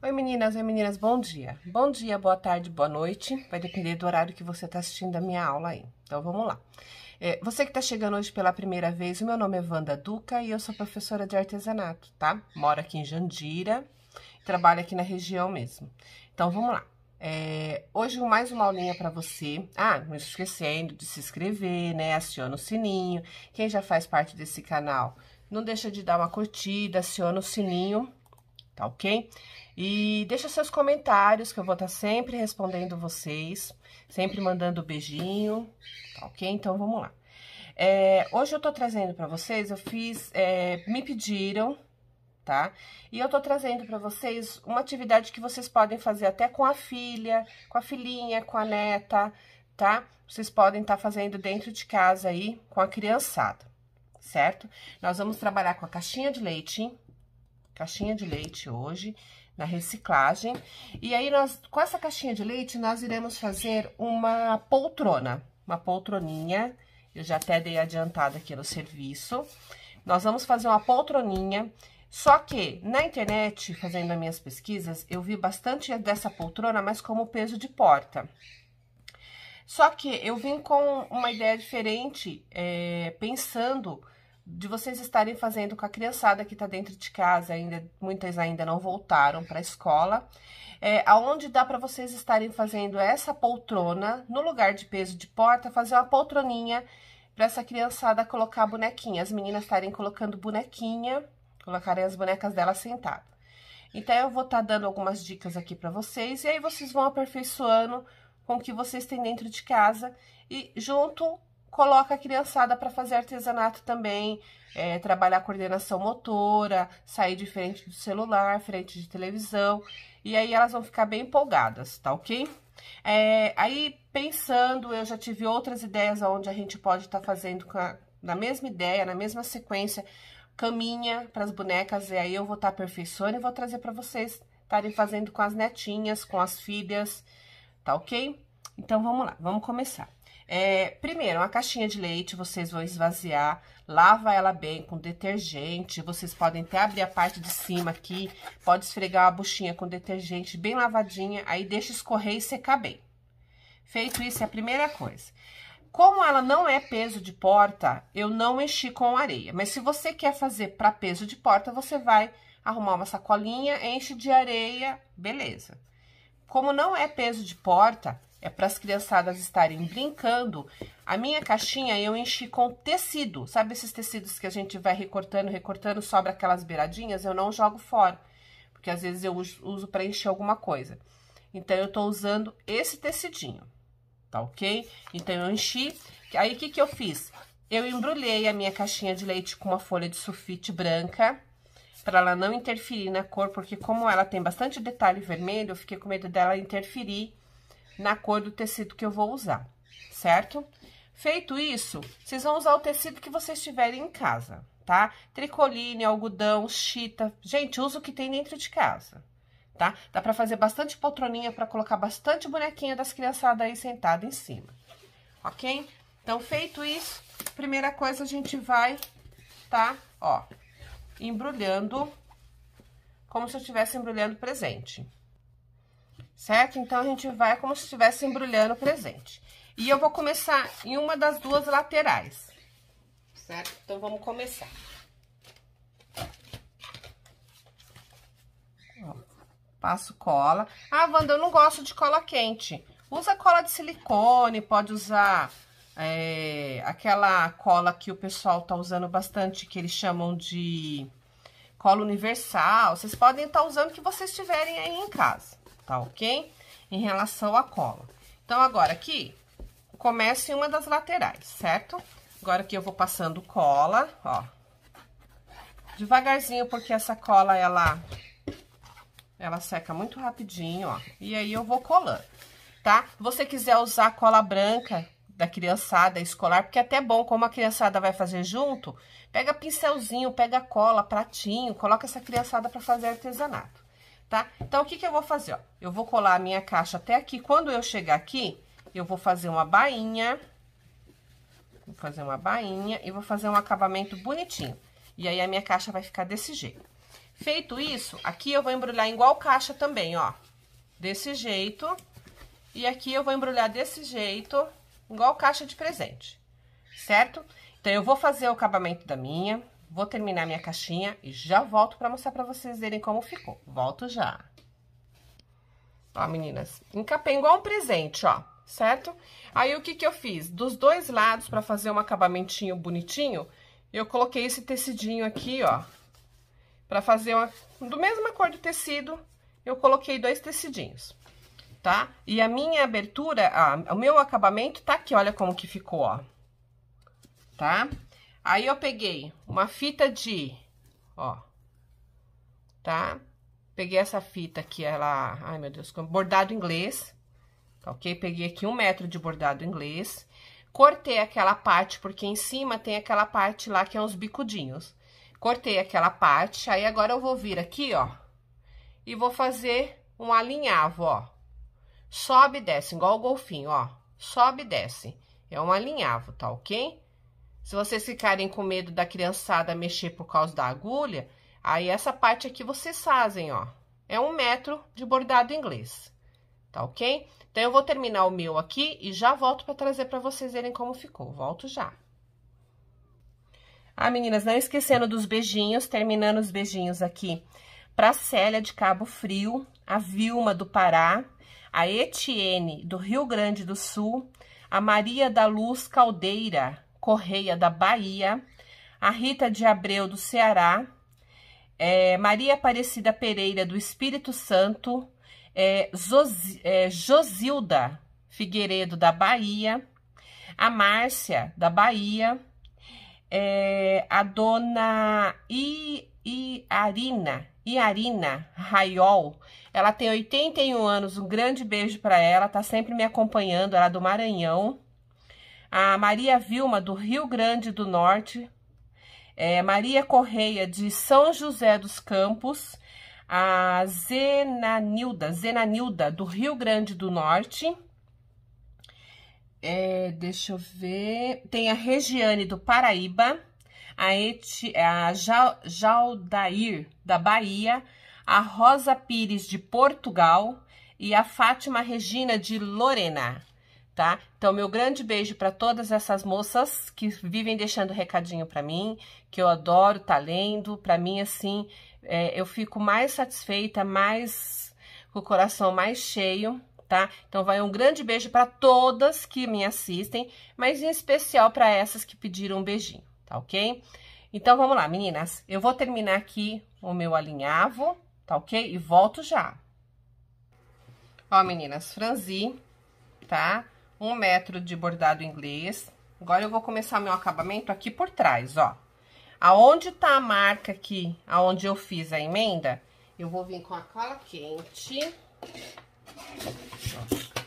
Oi meninas, oi meninas, bom dia. Bom dia, boa tarde, boa noite. Vai depender do horário que você está assistindo a minha aula aí. Então vamos lá. É, você que está chegando hoje pela primeira vez, o meu nome é Wanda Duca e eu sou professora de artesanato, tá? Moro aqui em Jandira, trabalho aqui na região mesmo. Então vamos lá. É, hoje mais uma aulinha para você. Ah, não esquecendo de se inscrever, né? Aciona o sininho. Quem já faz parte desse canal, não deixa de dar uma curtida, aciona o sininho tá ok? E deixa seus comentários, que eu vou estar tá sempre respondendo vocês, sempre mandando beijinho, tá ok? Então, vamos lá. É, hoje eu tô trazendo para vocês, eu fiz, é, me pediram, tá? E eu tô trazendo para vocês uma atividade que vocês podem fazer até com a filha, com a filhinha, com a neta, tá? Vocês podem estar tá fazendo dentro de casa aí com a criançada, certo? Nós vamos trabalhar com a caixinha de leite, caixinha de leite hoje, na reciclagem. E aí, nós, com essa caixinha de leite, nós iremos fazer uma poltrona, uma poltroninha. Eu já até dei adiantada aqui no serviço. Nós vamos fazer uma poltroninha só que na internet, fazendo as minhas pesquisas, eu vi bastante dessa poltrona, mas como peso de porta. Só que eu vim com uma ideia diferente, é, pensando de vocês estarem fazendo com a criançada que está dentro de casa, ainda muitas ainda não voltaram para a escola, é, aonde dá para vocês estarem fazendo essa poltrona no lugar de peso de porta, fazer uma poltroninha para essa criançada colocar a bonequinha, as meninas estarem colocando bonequinha, colocarem as bonecas dela sentada. Então eu vou estar tá dando algumas dicas aqui para vocês e aí vocês vão aperfeiçoando com o que vocês têm dentro de casa e junto coloca a criançada para fazer artesanato também, é, trabalhar coordenação motora, sair de frente do celular, frente de televisão, e aí elas vão ficar bem empolgadas, tá ok? É, aí, pensando, eu já tive outras ideias onde a gente pode estar tá fazendo a, na mesma ideia, na mesma sequência, caminha para as bonecas, e aí eu vou estar tá aperfeiçoando e vou trazer para vocês estarem fazendo com as netinhas, com as filhas, tá ok? Então, vamos lá, vamos começar. É, primeiro, uma caixinha de leite, vocês vão esvaziar, lava ela bem com detergente, vocês podem até abrir a parte de cima aqui, pode esfregar a buchinha com detergente bem lavadinha, aí deixa escorrer e secar bem. Feito isso, é a primeira coisa. Como ela não é peso de porta, eu não enchi com areia. Mas se você quer fazer para peso de porta, você vai arrumar uma sacolinha, enche de areia, beleza. Como não é peso de porta, é para as criançadas estarem brincando. A minha caixinha eu enchi com tecido. Sabe esses tecidos que a gente vai recortando, recortando, sobra aquelas beiradinhas? Eu não jogo fora, porque às vezes eu uso para encher alguma coisa. Então, eu estou usando esse tecidinho, tá ok? Então, eu enchi. Aí, o que que eu fiz? Eu embrulhei a minha caixinha de leite com uma folha de sulfite branca para ela não interferir na cor, porque como ela tem bastante detalhe vermelho, eu fiquei com medo dela interferir na cor do tecido que eu vou usar, certo? Feito isso, vocês vão usar o tecido que vocês tiverem em casa, tá? Tricoline, algodão, chita, gente, usa o que tem dentro de casa, tá? Dá para fazer bastante poltroninha para colocar bastante bonequinha das criançadas aí sentada em cima, ok? Então, feito isso, primeira coisa a gente vai, tá? Ó, embrulhando, como se eu estivesse embrulhando presente. Certo? Então, a gente vai como se estivesse embrulhando presente. E eu vou começar em uma das duas laterais. Certo? Então, vamos começar. Ó, passo cola. Ah, Wanda, eu não gosto de cola quente. Usa cola de silicone, pode usar é, aquela cola que o pessoal tá usando bastante, que eles chamam de cola universal. Vocês podem estar tá usando o que vocês tiverem aí em casa, tá ok? Em relação à cola. Então, agora aqui, começa em uma das laterais, certo? Agora aqui eu vou passando cola, ó. Devagarzinho, porque essa cola, ela, ela seca muito rapidinho, ó. E aí eu vou colando, tá? Se você quiser usar cola branca, da criançada escolar, porque é até bom, como a criançada vai fazer junto, pega pincelzinho, pega cola, pratinho, coloca essa criançada para fazer artesanato, tá? Então, o que que eu vou fazer, ó? Eu vou colar a minha caixa até aqui, quando eu chegar aqui, eu vou fazer uma bainha, vou fazer uma bainha e vou fazer um acabamento bonitinho. E aí, a minha caixa vai ficar desse jeito. Feito isso, aqui eu vou embrulhar igual caixa também, ó, desse jeito... E aqui eu vou embrulhar desse jeito, igual caixa de presente, certo? Então, eu vou fazer o acabamento da minha, vou terminar minha caixinha e já volto para mostrar para vocês verem como ficou. Volto já. Ó, meninas, encapei igual um presente, ó, certo? Aí, o que que eu fiz? Dos dois lados, para fazer um acabamentinho bonitinho, eu coloquei esse tecidinho aqui, ó, para fazer uma... Do mesmo cor do tecido, eu coloquei dois tecidinhos tá? E a minha abertura, o meu acabamento tá aqui, olha como que ficou, ó. Tá? Aí eu peguei uma fita de, ó, tá? Peguei essa fita aqui, ela, ai meu Deus, bordado inglês, tá ok? Peguei aqui um metro de bordado inglês, cortei aquela parte, porque em cima tem aquela parte lá que é uns bicudinhos. Cortei aquela parte, aí agora eu vou vir aqui, ó, e vou fazer um alinhavo, ó. Sobe e desce, igual o golfinho, ó. Sobe e desce. É um alinhavo, tá ok? Se vocês ficarem com medo da criançada mexer por causa da agulha, aí essa parte aqui vocês fazem, ó. É um metro de bordado inglês, tá ok? Então, eu vou terminar o meu aqui e já volto para trazer para vocês verem como ficou. Volto já. Ah, meninas, não esquecendo dos beijinhos, terminando os beijinhos aqui para Célia de Cabo Frio, a Vilma do Pará, a Etienne, do Rio Grande do Sul, a Maria da Luz Caldeira Correia, da Bahia, a Rita de Abreu, do Ceará, é, Maria Aparecida Pereira, do Espírito Santo, é, é, Josilda Figueiredo, da Bahia, a Márcia, da Bahia, é, a dona I, Iarina, Iarina Raiol. Ela tem 81 anos, um grande beijo para ela, tá sempre me acompanhando, ela é do Maranhão. A Maria Vilma, do Rio Grande do Norte. É, Maria Correia, de São José dos Campos. A Zenanilda, Zenanilda, do Rio Grande do Norte. É, deixa eu ver. Tem a Regiane, do Paraíba a, Eti, é a Jaldair, da Bahia, a Rosa Pires, de Portugal, e a Fátima Regina, de Lorena. Tá? Então, meu grande beijo para todas essas moças que vivem deixando recadinho para mim, que eu adoro tá lendo. Para mim, assim, é, eu fico mais satisfeita, mais com o coração mais cheio, tá? Então, vai um grande beijo para todas que me assistem, mas em especial para essas que pediram um beijinho tá ok? Então, vamos lá, meninas. Eu vou terminar aqui o meu alinhavo, tá ok? E volto já. Ó, meninas, franzi, tá? Um metro de bordado inglês. Agora, eu vou começar meu acabamento aqui por trás, ó. Aonde tá a marca aqui, aonde eu fiz a emenda, eu vou vir com a cola quente.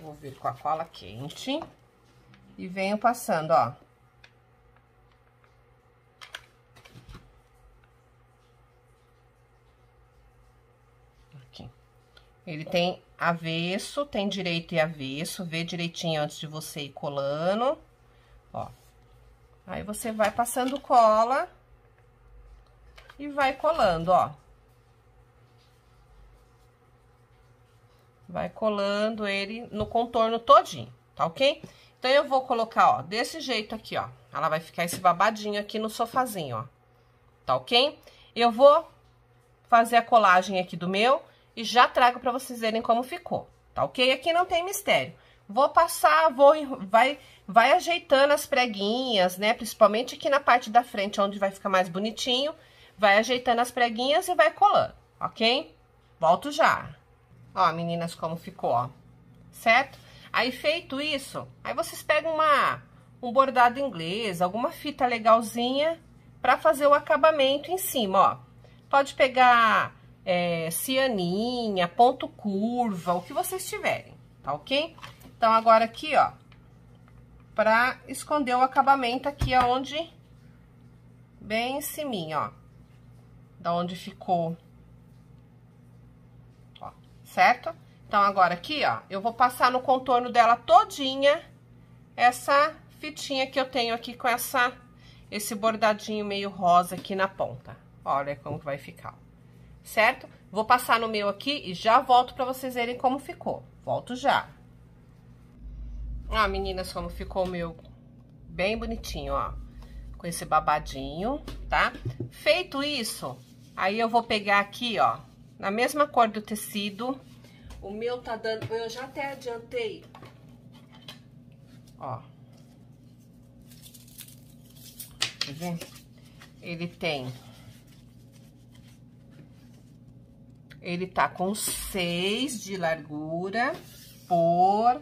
vou vir com a cola quente. E venho passando, ó. Ele tem avesso, tem direito e avesso. Vê direitinho antes de você ir colando. Ó. Aí você vai passando cola e vai colando, ó. Vai colando ele no contorno todinho, tá ok? Então, eu vou colocar, ó, desse jeito aqui, ó. Ela vai ficar esse babadinho aqui no sofazinho, ó. Tá ok? Eu vou fazer a colagem aqui do meu e já trago para vocês verem como ficou, tá ok? Aqui não tem mistério. Vou passar, vou, vai, vai ajeitando as preguinhas, né? Principalmente aqui na parte da frente, onde vai ficar mais bonitinho. Vai ajeitando as preguinhas e vai colando, ok? Volto já. Ó, meninas, como ficou, ó. Certo? Aí, feito isso, aí vocês pegam uma, um bordado inglês, alguma fita legalzinha pra fazer o acabamento em cima, ó. Pode pegar é, cianinha, ponto curva, o que vocês tiverem, tá ok? Então, agora aqui, ó, pra esconder o acabamento aqui aonde, bem em cima, ó, da onde ficou, ó, certo? Então, agora aqui, ó, eu vou passar no contorno dela todinha essa fitinha que eu tenho aqui com essa, esse bordadinho meio rosa aqui na ponta. Olha como que vai ficar, certo? Vou passar no meu aqui e já volto para vocês verem como ficou. Volto já. Ó, meninas, como ficou o meu bem bonitinho, ó. Com esse babadinho, tá? Feito isso, aí eu vou pegar aqui, ó, na mesma cor do tecido. O meu tá dando... Eu já até adiantei. Ó. Quer ver? Ele tem Ele tá com 6 de largura por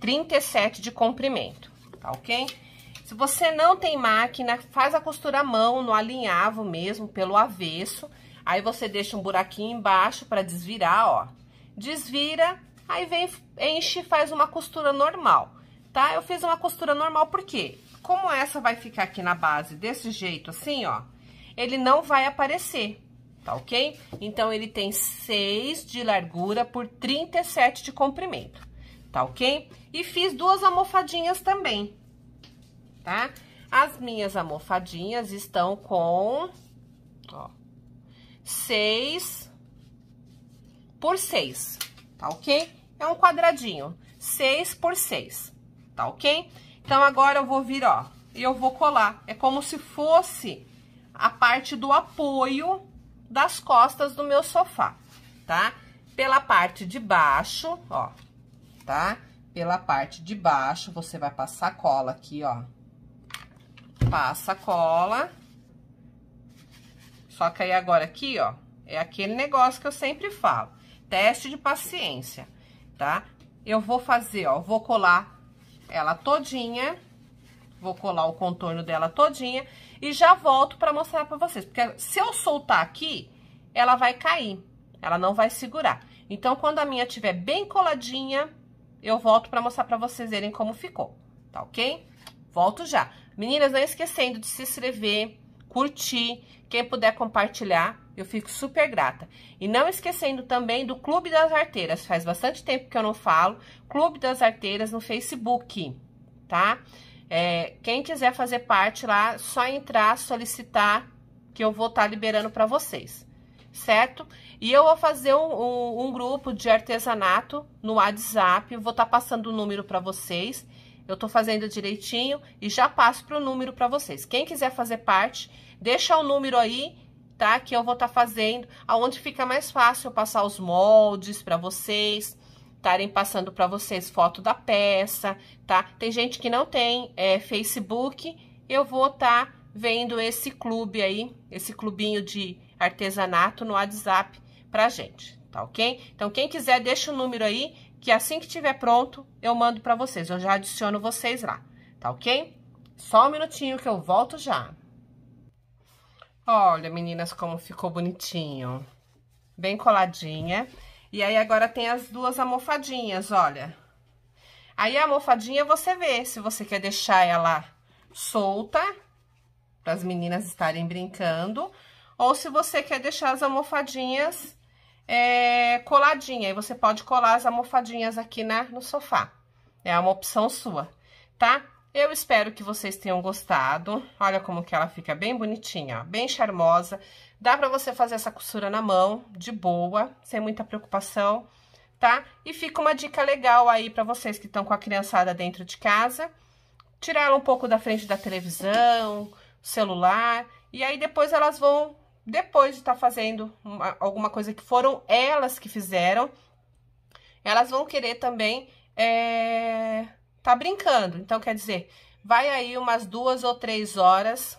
37 de comprimento, tá ok? Se você não tem máquina, faz a costura à mão, no alinhavo mesmo, pelo avesso. Aí você deixa um buraquinho embaixo para desvirar, ó. Desvira, aí vem, enche e faz uma costura normal, tá? Eu fiz uma costura normal, porque, Como essa vai ficar aqui na base desse jeito, assim, ó, ele não vai aparecer tá ok? Então, ele tem 6 de largura por 37 de comprimento, tá ok? E fiz duas almofadinhas também, tá? As minhas almofadinhas estão com, ó, 6 por 6, tá ok? É um quadradinho, 6 por 6, tá ok? Então, agora eu vou vir, ó, e eu vou colar. É como se fosse a parte do apoio das costas do meu sofá, tá? Pela parte de baixo, ó, tá? Pela parte de baixo, você vai passar cola aqui, ó. Passa cola. Só que aí agora aqui, ó, é aquele negócio que eu sempre falo. Teste de paciência, tá? Eu vou fazer, ó, vou colar ela todinha vou colar o contorno dela todinha e já volto pra mostrar pra vocês. Porque se eu soltar aqui, ela vai cair, ela não vai segurar. Então, quando a minha tiver bem coladinha, eu volto pra mostrar pra vocês verem como ficou, tá ok? Volto já. Meninas, não esquecendo de se inscrever, curtir, quem puder compartilhar, eu fico super grata. E não esquecendo também do Clube das Arteiras, faz bastante tempo que eu não falo, Clube das Arteiras no Facebook, tá? É, quem quiser fazer parte lá, só entrar, solicitar, que eu vou estar tá liberando para vocês, certo? E eu vou fazer um, um, um grupo de artesanato no WhatsApp, vou estar tá passando o número para vocês. Eu tô fazendo direitinho e já passo pro número para vocês. Quem quiser fazer parte, deixa o número aí, tá? Que eu vou estar tá fazendo, aonde fica mais fácil eu passar os moldes para vocês, estarem passando para vocês foto da peça, tá? Tem gente que não tem é, Facebook, eu vou estar tá vendo esse clube aí, esse clubinho de artesanato no WhatsApp pra gente, tá ok? Então, quem quiser, deixa o número aí, que assim que tiver pronto, eu mando para vocês, eu já adiciono vocês lá, tá ok? Só um minutinho que eu volto já. Olha, meninas, como ficou bonitinho. Bem coladinha. E aí, agora tem as duas almofadinhas, olha. Aí, a almofadinha você vê se você quer deixar ela solta, para as meninas estarem brincando, ou se você quer deixar as almofadinhas é, coladinha. Aí, você pode colar as almofadinhas aqui na, no sofá. É uma opção sua, tá? Eu espero que vocês tenham gostado. Olha como que ela fica bem bonitinha, ó, bem charmosa. Dá pra você fazer essa costura na mão, de boa, sem muita preocupação, tá? E fica uma dica legal aí pra vocês que estão com a criançada dentro de casa. Tirar ela um pouco da frente da televisão, celular, e aí depois elas vão, depois de estar tá fazendo uma, alguma coisa que foram elas que fizeram, elas vão querer também é, tá brincando. Então, quer dizer, vai aí umas duas ou três horas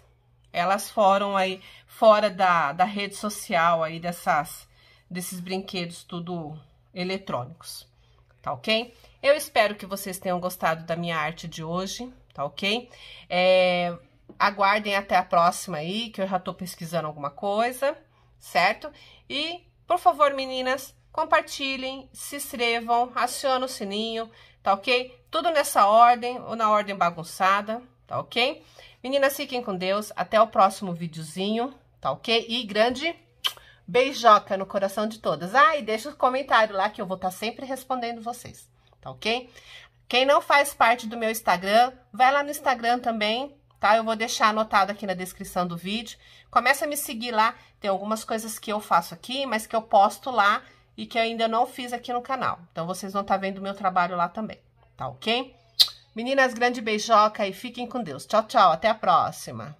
elas foram aí fora da, da rede social aí dessas, desses brinquedos tudo eletrônicos, tá ok? Eu espero que vocês tenham gostado da minha arte de hoje, tá ok? É, aguardem até a próxima aí, que eu já tô pesquisando alguma coisa, certo? E, por favor, meninas, compartilhem, se inscrevam, acionem o sininho, tá ok? Tudo nessa ordem ou na ordem bagunçada, tá ok? Meninas, fiquem com Deus. Até o próximo videozinho, tá ok? E grande beijoca no coração de todas. Ah, e deixa o um comentário lá que eu vou estar tá sempre respondendo vocês, tá ok? Quem não faz parte do meu Instagram, vai lá no Instagram também, tá? Eu vou deixar anotado aqui na descrição do vídeo. Começa a me seguir lá, tem algumas coisas que eu faço aqui, mas que eu posto lá e que eu ainda não fiz aqui no canal. Então, vocês vão estar tá vendo o meu trabalho lá também, tá ok? Meninas, grande beijoca e fiquem com Deus. Tchau, tchau. Até a próxima.